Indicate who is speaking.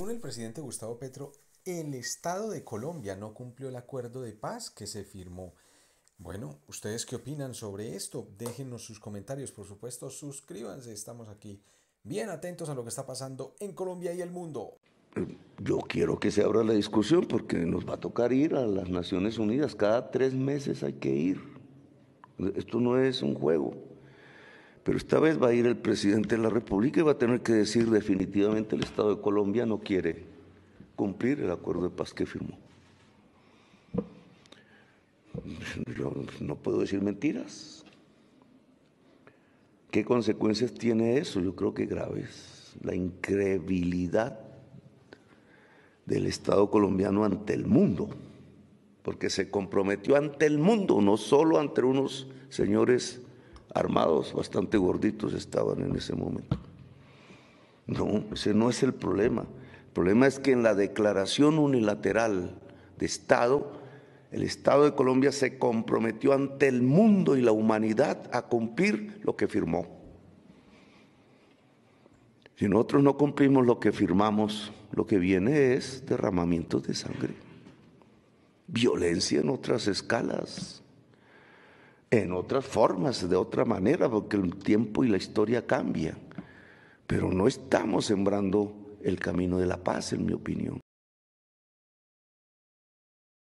Speaker 1: Según el presidente Gustavo Petro, el Estado de Colombia no cumplió el acuerdo de paz que se firmó. Bueno, ¿ustedes qué opinan sobre esto? Déjenos sus comentarios, por supuesto, suscríbanse, estamos aquí bien atentos a lo que está pasando en Colombia y el mundo.
Speaker 2: Eh, yo quiero que se abra la discusión porque nos va a tocar ir a las Naciones Unidas, cada tres meses hay que ir. Esto no es un juego. Pero esta vez va a ir el presidente de la República y va a tener que decir definitivamente el Estado de Colombia no quiere cumplir el acuerdo de paz que firmó. Yo no puedo decir mentiras. ¿Qué consecuencias tiene eso? Yo creo que graves. La incredibilidad del Estado colombiano ante el mundo, porque se comprometió ante el mundo, no solo ante unos señores armados, bastante gorditos estaban en ese momento. No, ese no es el problema. El problema es que en la declaración unilateral de Estado, el Estado de Colombia se comprometió ante el mundo y la humanidad a cumplir lo que firmó. Si nosotros no cumplimos lo que firmamos, lo que viene es derramamiento de sangre, violencia en otras escalas, en otras formas, de otra manera, porque el tiempo y la historia cambian. Pero no estamos sembrando el camino de la paz, en mi opinión.